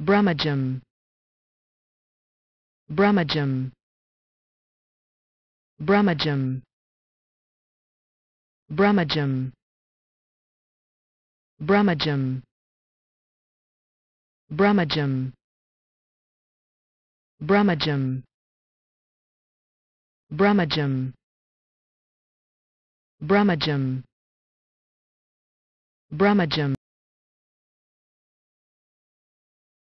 Brummagem Brummagem Brummagem Brummagem Brummagem Brummagem Brummagem Brummagem Brummagem Brummagem